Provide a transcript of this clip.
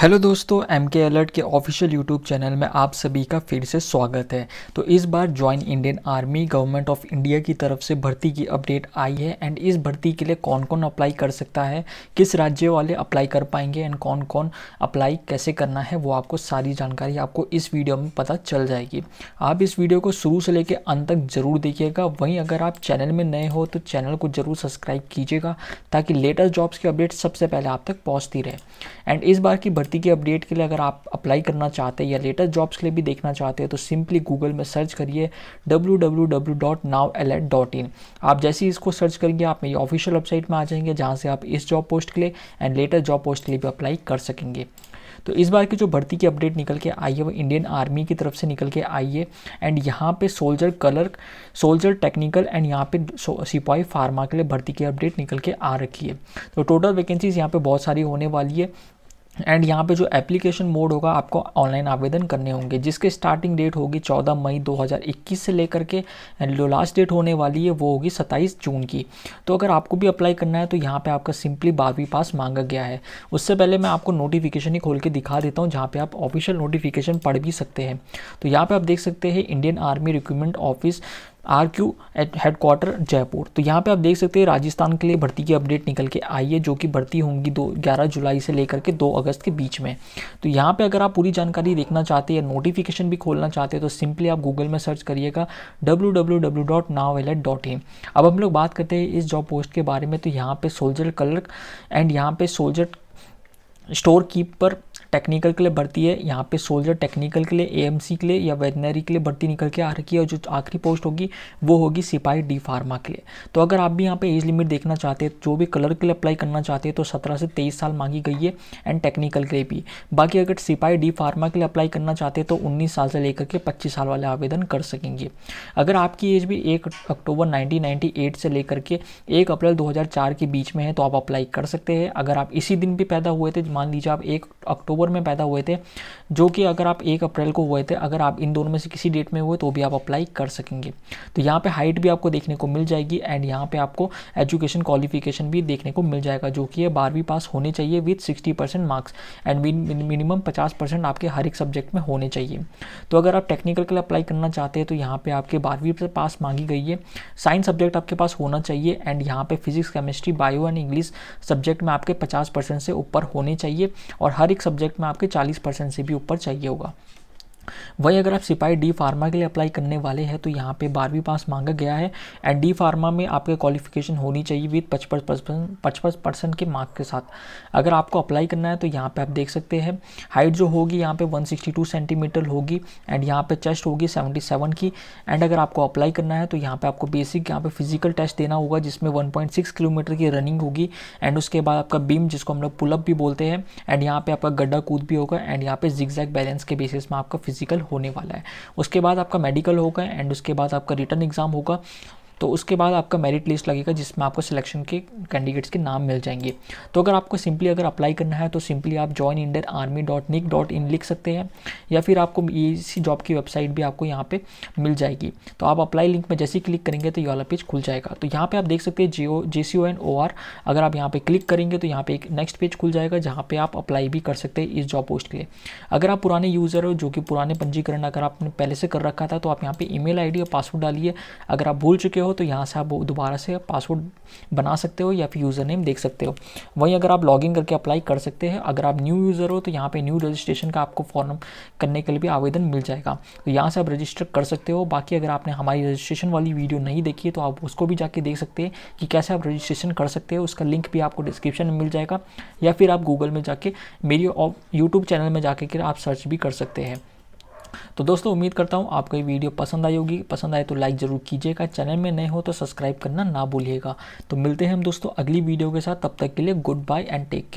hello दोस्तों M के alert के ऑफिशियल यूट्यूब चैनल में आप सभी का फिर से स्वागत है तो इस बार join Indian army government of India की तरफ से भर्ती की अपडेट आई है एंड इस भर्ती के लिए कौन कौन अप्लाई कर सकता है किस राज्य वाले अप्लाई कर पाएंगे एंड कौन कौन अप्लाई कैसे करना है वो आपको सारी जानकारी आपको इस वीडियो में पता चल जाएगी आप इस वीडियो को शुरू से लेकर अंत तक ज़रूर देखिएगा वहीं अगर आप चैनल में नए हो तो चैनल को ज़रूर सब्सक्राइब कीजिएगा ताकि लेटेस्ट जॉब्स की अपडेट सबसे पहले आप तक पहुँचती रहे एंड इस बार की भर्ती के अपडेट के लिए अगर आप अप्लाई करना चाहते हैं या लेटेस्ट जॉब्स के लिए भी देखना चाहते हैं तो सिंपली गूगल में सर्च करिए डब्ल्यू आप जैसे ही इसको सर्च करेंगे आप मेरी ऑफिशियल वेबसाइट में आ जाएंगे जहाँ से आप इस जॉब पोस्ट के लिए एंड लेटेस्ट जॉब पोस्ट के लिए भी अप्लाई कर सकेंगे तो इस बार की जो भर्ती की अपडेट निकल के आई है वो इंडियन आर्मी की तरफ से निकल के आई है एंड यहाँ पे soldier clerk soldier technical and यहाँ पे सिपाही फार्मा के लिए भर्ती की अपडेट निकल के आ रखी है तो टोटल वैकेंसीज यहाँ पे बहुत सारी होने वाली है एंड यहाँ पे जो एप्लीकेशन मोड होगा आपको ऑनलाइन आवेदन करने होंगे जिसके स्टार्टिंग डेट होगी 14 मई 2021 से लेकर के एंड जो लास्ट डेट होने वाली है वो होगी 27 जून की तो अगर आपको भी अप्लाई करना है तो यहाँ पे आपका सिंपली बारहवीं पास मांगा गया है उससे पहले मैं आपको नोटिफिकेशन ही खोल के दिखा देता हूँ जहाँ पर आप ऑफिशियल नोटिफिकेशन पढ़ भी सकते हैं तो यहाँ पर आप देख सकते हैं Indian army recruitment office R Q at headquarter Jaipur तो यहाँ पे आप देख सकते हैं राजस्थान के लिए भर्ती की अपडेट निकल के आई है जो कि भर्ती होंगी दो ग्यारह जुलाई से लेकर के दो अगस्त के बीच में तो यहाँ पे अगर आप पूरी जानकारी देखना चाहते हैं नोटिफिकेशन भी खोलना चाहते हैं तो सिंपली आप गूगल में सर्च करिएगा W W W dot now dot in अब हम लोग बात करते हैं इस जॉब पोस्ट के बारे में तो यहाँ पर सोल्जर क्लर्क एंड यहाँ पर सोल्जर स्टोर कीपर टेक्निकल के लिए भर्ती है यहाँ पे सोल्जर टेक्निकल के लिए एएमसी के लिए या वेटनरी के लिए भर्ती निकल के आ रखी है और जो आखिरी पोस्ट होगी वो होगी सिपाही डी फार्मा के लिए तो अगर आप भी यहाँ पे एज लिमिट देखना चाहते हैं जो भी कलर के लिए अप्लाई करना चाहते हैं तो सत्रह से तेईस साल मांगी गई है एंड टेक्निकल के लिए भी बाकी अगर सिपाही डी फार्मा के लिए अप्लाई करना चाहते हैं तो उन्नीस साल से लेकर के पच्चीस साल वाले आवेदन कर सकेंगे अगर आपकी एज भी एक अक्टूबर नाइनटीन से लेकर के एक अप्रैल दो के बीच में है तो आप अप्लाई कर सकते हैं अगर आप इसी दिन भी पैदा हुए थे मान लीजिए आप एक अक्टूबर अक्टूबर में पैदा हुए थे जो कि अगर आप एक अप्रैल को हुए थे अगर आप इन दोनों में से किसी डेट में हुए तो भी आप अप्लाई कर सकेंगे तो यहाँ पे हाइट भी आपको देखने को मिल जाएगी एंड यहाँ पे आपको एजुकेशन क्वालिफिकेशन भी देखने को मिल जाएगा जो कि है बारहवीं पास होने चाहिए with sixty percent marks and minimum पचास परसेंट आपके हर एक सब्जेक्ट में होने चाहिए तो अगर आप टेक्निकल के लिए अप्लाई करना चाहते हैं तो यहाँ पर आपके बारहवीं पास मांगी गई है साइंस सब्जेक्ट आपके पास होना चाहिए एंड यहाँ पर physics chemistry bio and English subject में आपके पचास से ऊपर होने चाहिए और हर एक सब्जेक्ट प्रोजेक्ट में आपके 40 परसेंट से भी ऊपर चाहिए होगा वही अगर आप सिपाही डी फार्मा के लिए अप्लाई करने वाले हैं तो यहाँ पे बारहवीं पास मांगा गया है एंड डी फार्मा में आपके क्वालिफिकेशन होनी चाहिए विद पचपन पचपन परसेंट के मार्क के साथ अगर आपको अप्लाई करना है तो यहाँ पर आप देख सकते हैं हाइट जो होगी यहाँ पर वन सेंटीमीटर होगी एंड यहाँ पर चेस्ट होगी सेवेंटी की एंड अगर आपको अप्लाई करना है तो यहाँ पर आपको बेसिक यहाँ पर फिजिकल टेस्ट देना होगा जिसमें वन किलोमीटर की रनिंग होगी एंड उसके बाद आपका बीम जिसको हम लोग पुलअप भी बोलते हैं एंड यहाँ पे आपका गड्ढा कूद भी होगा एंड यहाँ पे जिग्जैग बैलेंस के बेसिस में आपका फिजिकल होने वाला है उसके बाद आपका मेडिकल होगा एंड उसके बाद आपका रिटर्न एग्ज़ाम होगा तो उसके बाद आपका मेरिट लिस्ट लगेगा जिसमें आपको सिलेक्शन के कैंडिडेट्स के नाम मिल जाएंगे तो अगर आपको सिंपली अगर अप्लाई करना है तो सिंपली आप join Indian army dot nic dot in लिख सकते हैं या फिर आपको इसी e जॉब की वेबसाइट भी आपको यहाँ पर मिल जाएगी तो आप अप्लाई लिंक में जैसे ही क्लिक करेंगे तो ये वाला पेज खुल जाएगा तो यहाँ पर आप देख सकते हैं जी ओ जे सी ओ एन ओ आर अगर आप यहाँ पर क्लिक करेंगे तो यहाँ पर एक नेक्स्ट पेज खुल जाएगा जहाँ पर आप अप्लाई भी कर सकते हैं इस जॉब पोस्ट के लिए अगर आप पुराने यूज़र हो जो कि पुराने पंजीकरण अगर आपने पहले से कर रखा था तो आप यहाँ मेल आई डी और पासवर्ड डालिए अगर आप भूल चुके हो हो तो यहाँ से आप दोबारा से पासवर्ड बना सकते हो या फिर यूज़र नेम देख सकते हो वहीं अगर आप लॉगिन करके अप्लाई कर सकते हैं अगर आप न्यू यूज़र हो तो यहाँ पे न्यू रजिस्ट्रेशन का आपको फॉर्म करने के लिए भी आवेदन मिल जाएगा तो यहाँ से आप रजिस्टर कर सकते हो बाकी अगर आपने हमारी रजिस्ट्रेशन वाली वीडियो नहीं देखी है तो आप उसको भी जाके देख सकते हैं कि कैसे आप रजिस्ट्रेशन कर सकते हो उसका लिंक भी आपको डिस्क्रिप्शन में मिल जाएगा या फिर आप गूगल में जाके मेरी यूट्यूब चैनल में जाके आप सर्च भी कर सकते हैं तो दोस्तों उम्मीद करता हूँ आपको ये वीडियो पसंद आई होगी पसंद आए तो लाइक ज़रूर कीजिएगा चैनल में नए हो तो सब्सक्राइब करना ना भूलिएगा तो मिलते हैं हम दोस्तों अगली वीडियो के साथ तब तक के लिए good bye and take care